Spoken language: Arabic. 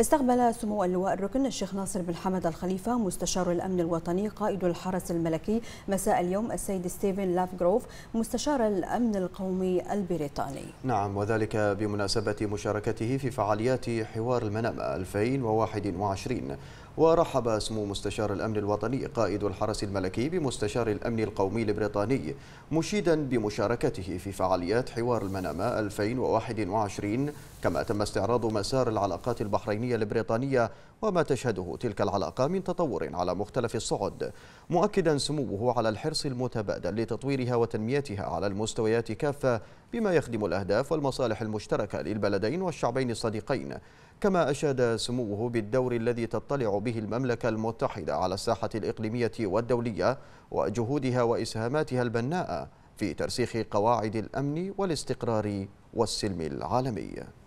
استقبل سمو اللواء الركن الشيخ ناصر بن حمد الخليفة مستشار الأمن الوطني قائد الحرس الملكي مساء اليوم السيد ستيفن لافغروف مستشار الأمن القومي البريطاني نعم وذلك بمناسبة مشاركته في فعاليات حوار المنامة 2021 ورحب سمو مستشار الأمن الوطني قائد الحرس الملكي بمستشار الأمن القومي البريطاني مشيدا بمشاركته في فعاليات حوار المنامة 2021 كما تم استعراض مسار العلاقات البحرينية البريطانية وما تشهده تلك العلاقة من تطور على مختلف الصعد مؤكدا سموه على الحرص المتبادل لتطويرها وتنميتها على المستويات كافة بما يخدم الأهداف والمصالح المشتركة للبلدين والشعبين الصديقين كما أشاد سموه بالدور الذي تطلع به المملكة المتحدة على الساحة الإقليمية والدولية وجهودها وإسهاماتها البناءة في ترسيخ قواعد الأمن والاستقرار والسلم العالمي